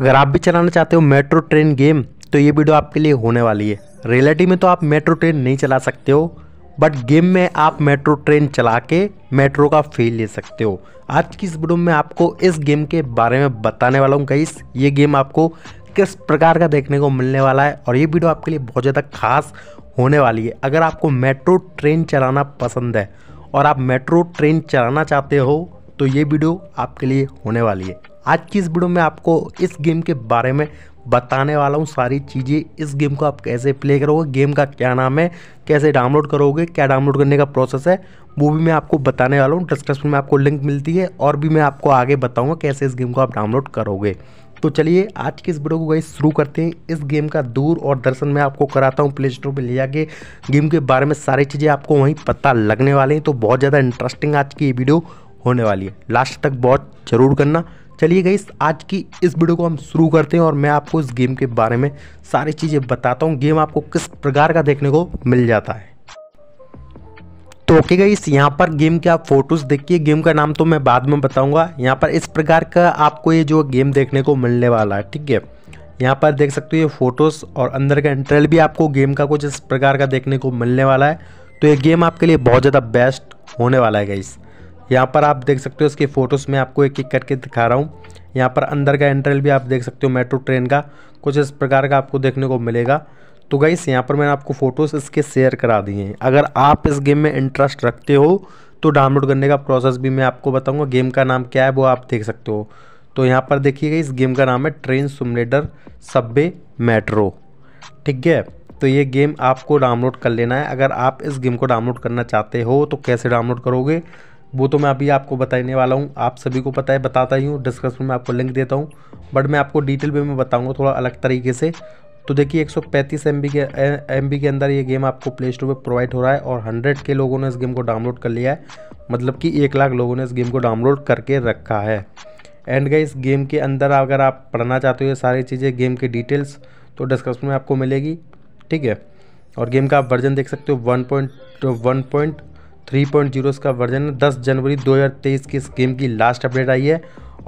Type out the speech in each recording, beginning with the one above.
अगर आप भी चलाना चाहते हो मेट्रो ट्रेन गेम तो ये वीडियो आपके लिए होने वाली है रियलिटी में तो आप मेट्रो ट्रेन नहीं चला सकते हो बट गेम में आप मेट्रो ट्रेन चला के मेट्रो का फील ले सकते हो आज की इस वीडियो में आपको इस गेम के बारे में बताने वाला हूँ गाइस ये गेम आपको किस प्रकार का देखने को मिलने वाला है और ये वीडियो आपके लिए बहुत ज़्यादा खास होने वाली है अगर आपको मेट्रो ट्रेन चलाना पसंद है और आप मेट्रो ट्रेन चलाना चाहते हो तो ये वीडियो आपके लिए होने वाली है आज की इस वीडियो में आपको इस गेम के बारे में बताने वाला हूँ सारी चीज़ें इस गेम को आप कैसे प्ले करोगे गेम का क्या नाम है कैसे डाउनलोड करोगे क्या डाउनलोड करने का प्रोसेस है वो भी मैं आपको बताने वाला हूँ डिस्क्रिप्शन में आपको लिंक मिलती है और भी मैं आपको आगे बताऊँगा कैसे इस गेम को आप डाउनलोड करोगे तो चलिए आज की इस वीडियो को गई शुरू करते हैं इस गेम का दूर और दर्शन मैं आपको कराता हूँ प्ले स्टोर पर ले जाके गेम के बारे में सारी चीज़ें आपको वहीं पता लगने वाले हैं तो बहुत ज़्यादा इंटरेस्टिंग आज की ये वीडियो होने वाली है लास्ट तक बहुत जरूर करना चलिए गई आज की इस वीडियो को हम शुरू करते हैं और मैं आपको इस गेम के बारे में सारी चीज़ें बताता हूँ गेम आपको किस प्रकार का देखने को मिल जाता है तो ओके गई इस यहाँ पर गेम के आप फोटोज़ देखिए गेम का नाम तो मैं बाद में बताऊंगा यहाँ पर इस प्रकार का आपको ये जो गेम देखने को मिलने वाला है ठीक है यहाँ पर देख सकते हो ये फ़ोटोज़ और अंदर का इंटरल भी आपको गेम का कुछ इस प्रकार का देखने को मिलने वाला है तो ये गेम आपके लिए बहुत ज़्यादा बेस्ट होने वाला है गाइस यहाँ पर आप देख सकते हो इसके फ़ोटोज़ मैं आपको एक एक करके दिखा रहा हूँ यहाँ पर अंदर का एंट्रल भी आप देख सकते हो मेट्रो ट्रेन का कुछ इस प्रकार का आपको देखने को मिलेगा तो गाइस यहाँ पर मैंने आपको फ़ोटोज़ इसके शेयर करा दिए हैं अगर आप इस गेम में इंटरेस्ट रखते हो तो डाउनलोड करने का प्रोसेस भी मैं आपको बताऊँगा गेम का नाम क्या है वो आप देख सकते हो तो यहाँ पर देखिएगा इस गेम का नाम है ट्रेन सुमलेटर सब्बे मेट्रो ठीक है तो ये गेम आपको डाउनलोड कर लेना है अगर आप इस गेम को डाउनलोड करना चाहते हो तो कैसे डाउनलोड करोगे वो तो मैं अभी आपको बताने वाला हूँ आप सभी को पता है बताता ही हूँ डिस्क्रिप्शन में आपको लिंक देता हूँ बट मैं आपको डिटेल में मैं बताऊँगा थोड़ा अलग तरीके से तो देखिए एक सौ पैंतीस एम बी के एम बी के अंदर ये गेम आपको प्ले स्टोर पर प्रोवाइड हो रहा है और हंड्रेड के लोगों ने इस गेम को डाउनलोड कर लिया है मतलब कि एक लाख लोगों ने इस गेम को डाउनलोड करके रखा है एंड गई इस गेम के अंदर अगर आप पढ़ना चाहते हो ये सारी चीज़ें गेम की डिटेल्स तो डिस्क्रिप्शन में आपको मिलेगी ठीक है और गेम का आप वर्जन देख सकते हो one point one point three point zero इसका वर्जन है दस जनवरी 2023 की इस गेम की लास्ट अपडेट आई है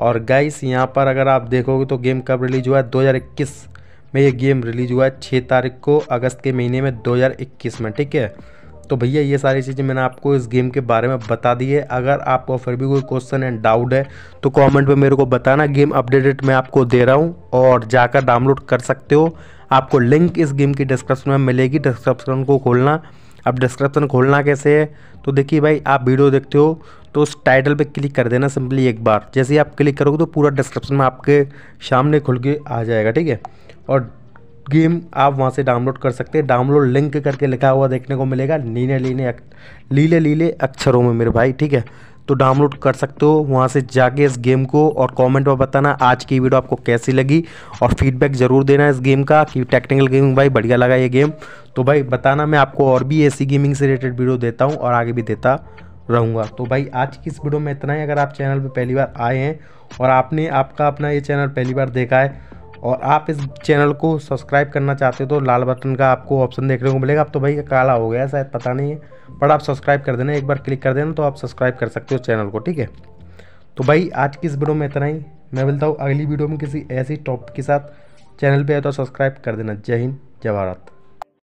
और गाइस यहाँ पर अगर आप देखोगे तो गेम कब रिलीज हुआ है 2021 में ये गेम रिलीज हुआ है छः तारीख को अगस्त के महीने में 2021 में ठीक है तो भैया ये सारी चीज़ें मैंने आपको इस गेम के बारे में बता दी है अगर आपको फिर भी कोई क्वेश्चन एंड डाउट है तो कॉमेंट में मेरे को बताना गेम अपडेटेड मैं आपको दे रहा हूँ और जाकर डाउनलोड कर सकते हो आपको लिंक इस गेम की डिस्क्रिप्शन में मिलेगी डिस्क्रिप्शन को खोलना अब डिस्क्रिप्शन खोलना कैसे है तो देखिए भाई आप वीडियो देखते हो तो उस टाइटल पे क्लिक कर देना सिंपली एक बार जैसे ही आप क्लिक करोगे तो पूरा डिस्क्रिप्शन में आपके सामने खुल के आ जाएगा ठीक है और गेम आप वहाँ से डाउनलोड कर सकते हैं डाउनलोड लिंक करके लिखा हुआ देखने को मिलेगा नीले लीले लीले लीले अक्षरों में मेरे भाई ठीक है तो डाउनलोड कर सकते हो वहाँ से जाके इस गेम को और कमेंट में बताना आज की वीडियो आपको कैसी लगी और फीडबैक ज़रूर देना इस गेम का कि टेक्निकल गेमिंग भाई बढ़िया लगा ये गेम तो भाई बताना मैं आपको और भी ऐसी गेमिंग से रिलेटेड वीडियो देता हूँ और आगे भी देता रहूँगा तो भाई आज की इस वीडियो में इतना ही अगर आप चैनल पर पहली बार आए हैं और आपने आपका अपना ये चैनल पहली बार देखा है और आप इस चैनल को सब्सक्राइब करना चाहते हो तो लाल बटन का आपको ऑप्शन देखने को मिलेगा अब तो भाई काला हो गया शायद पता नहीं है बट आप सब्सक्राइब कर देना एक बार क्लिक कर देना तो आप सब्सक्राइब कर सकते हो चैनल को ठीक है तो भाई आज की इस वीडियो में इतना ही मैं मिलता हूँ अगली वीडियो में किसी ऐसी टॉपिक के साथ चैनल पर आए तो सब्सक्राइब कर देना जय हिंद जय भारत